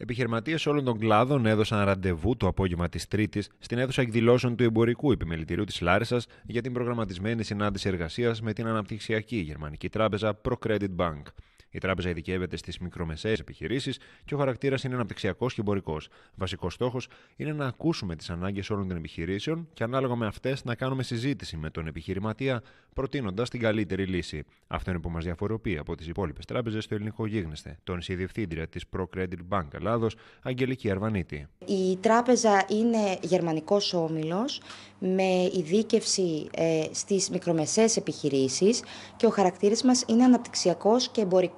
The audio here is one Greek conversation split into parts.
Επιχειρηματίες όλων των κλάδων έδωσαν ραντεβού το απόγευμα της Τρίτης στην αίθουσα εκδηλώσεων του Εμπορικού Επιμελητηρίου της Λάρισας για την προγραμματισμένη συνάντηση εργασίας με την Αναπτυξιακή Γερμανική Τράπεζα ProCredit Bank. Η τράπεζα ειδικεύεται στις μικρομεσαίες επιχειρήσεις και ο χαρακτήρας είναι αναπτυξιακός και εμπορικός. Βασικός στόχος είναι να ακούσουμε τις ανάγκες όλων των επιχειρήσεων και ανάλογα με αυτές να κάνουμε συζήτηση με τον επιχειρηματία, προτείνοντας την καλύτερη λύση. Αυτό είναι που μας διαφοροποιεί από τις υπόλοιπες τράπεζες στο ελληνικό γίγνεσθε. τον η διευθύντρια της ProCredit Bank Ελλάδος, Αγγελική Αρβανίτη. Η τράπεζα είναι γερμανικός όμιλος με ειδίκευση ε, στις μικρομεσαίες επιχειρήσεις και ο χαρακτήρας μας είναι αναπτυξιακός και εμπορικός.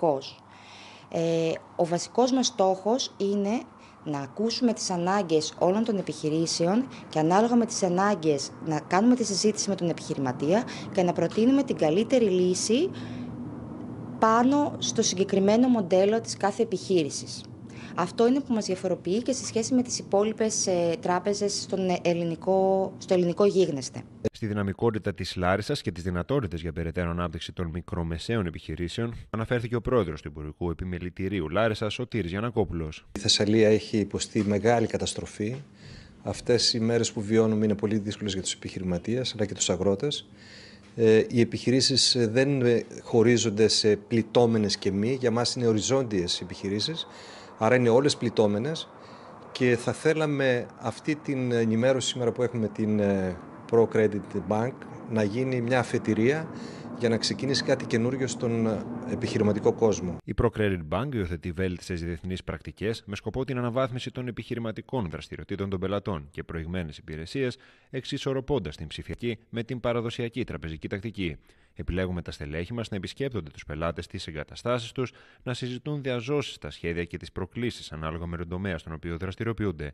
Ε, ο βασικός μας στόχος είναι να ακούσουμε τις ανάγκες όλων των επιχειρήσεων και ανάλογα με τις ανάγκες να κάνουμε τη συζήτηση με τον επιχειρηματία και να προτείνουμε την καλύτερη λύση πάνω στο συγκεκριμένο μοντέλο της κάθε επιχείρησης. Αυτό είναι που μας διαφοροποιεί και σε σχέση με τις υπόλοιπες ε, τράπεζες στον ε, ελληνικό, στο ελληνικό γίγνεσθε. Στη δυναμικότητα της Λάρισας και τις δυνατότητες για περαιτέρω ανάπτυξη των μικρομεσαίων επιχειρήσεων αναφέρθηκε ο πρόεδρος του Υπουργικού Επιμελητηρίου Λάρισας, ο Τύρης Γιανακόπουλος. Η Θεσσαλία έχει υποστεί μεγάλη καταστροφή. Αυτές οι μέρες που βιώνουμε είναι πολύ δύσκολες για τους επιχειρηματίες αλλά και τους αγρότες. Ε, οι επιχειρήσεις ε, δεν χωρίζονται σε πληττόμενες και μη. Για μας είναι οριζόντιες επιχειρήσεις. Άρα είναι όλες πληττόμενες και θα θέλαμε αυτή την ενημέρωση σήμερα που έχουμε την ε, Pro Credit Bank να γίνει μια αφετηρία για να ξεκινήσει κάτι καινούριο στον ε, επιχειρηματικό κόσμο. Η ProCredit Bank υιοθετεί βέλτιστες διεθνείς πρακτικές με σκοπό την αναβάθμιση των επιχειρηματικών δραστηριοτήτων των πελατών και προηγμένες υπηρεσίες, εξισορροπώντας την ψηφιακή με την παραδοσιακή τραπεζική τακτική. Επιλέγουμε τα στελέχη μας να επισκέπτονται τους πελάτες στις εγκαταστάσεις τους, να συζητούν διαζώσεις τα σχέδια και τις προκλήσεις ανάλογα με τον τομέα στον οποίο δραστηριοποιούνται.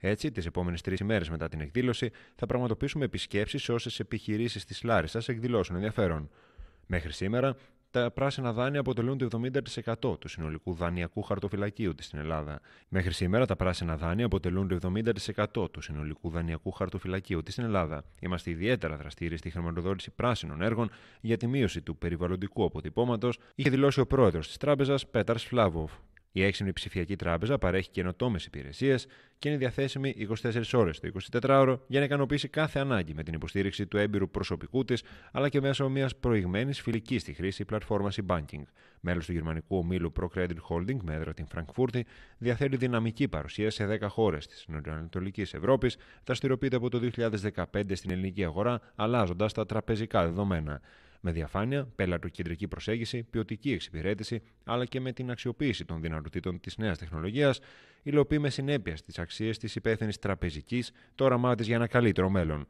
Έτσι, τις επόμενες τρεις ημέρες μετά την εκδήλωση, θα πραγματοποιήσουμε επισκέψεις σε όσες επιχειρήσεις της Λάρισα εκδηλώσουν ενδιαφέρον. Μέχρι σήμερα, τα πράσινα δάνεια αποτελούν το 70% του συνολικού δανειακού χαρτοφυλακίου της στην Ελλάδα. Μέχρι σήμερα, τα πράσινα δάνεια αποτελούν το 70% του συνολικού δανειακού χαρτοφυλακίου της στην Ελλάδα. Είμαστε ιδιαίτερα δραστήριοι στη χρηματοδότηση πράσινων έργων για τη μείωση του περιβαλλοντικού αποτυπώματος, είχε δηλώσει ο πρόεδρος της τράπεζας Πέταρ Φλάβοφ. Η έξυπνη ψηφιακή τράπεζα παρέχει καινοτόμες υπηρεσίες και είναι διαθέσιμη 24 ώρες το 24ωρο για να ικανοποιήσει κάθε ανάγκη με την υποστήριξη του έμπειρου προσωπικού της αλλά και μέσω μιας προηγμένης φιλικής στη χρήση πλατφόρμας e-banking. Μέλος του γερμανικού ομίλου ProCredit Holding με έδρα την Φραγκφούρτη, διαθέτει δυναμική παρουσία σε 10 χώρες της Νοτιοανατολικής Ευρώπης, δραστηριοποιείται από το 2015 στην ελληνική αγορά, αλλάζοντας τα τραπεζικά δεδομένα με διαφάνεια, πελατοκεντρική προσέγγιση, ποιοτική εξυπηρέτηση, αλλά και με την αξιοποίηση των δυνατοτήτων της νέας τεχνολογίας, υλοποιεί με συνέπεια στις αξίες της υπεύθυνης τραπεζικής το όραμά της για ένα καλύτερο μέλλον.